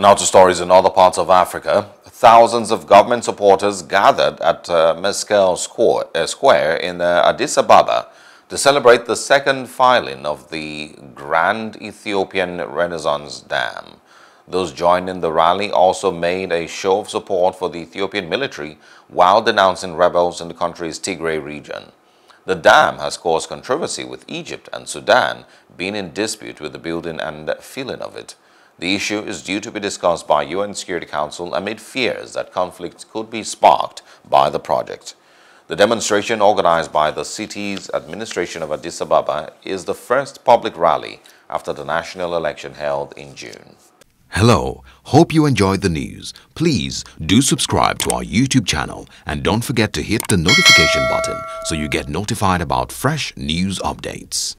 Now to stories in other parts of Africa. Thousands of government supporters gathered at uh, Meskel uh, Square in uh, Addis Ababa to celebrate the second filing of the Grand Ethiopian Renaissance Dam. Those joined in the rally also made a show of support for the Ethiopian military while denouncing rebels in the country's Tigray region. The dam has caused controversy with Egypt and Sudan being in dispute with the building and filling of it. The issue is due to be discussed by UN Security Council amid fears that conflicts could be sparked by the project. The demonstration organized by the city's administration of Addis Ababa is the first public rally after the national election held in June. Hello, hope you enjoyed the news. Please do subscribe to our YouTube channel and don't forget to hit the notification button so you get notified about fresh news updates.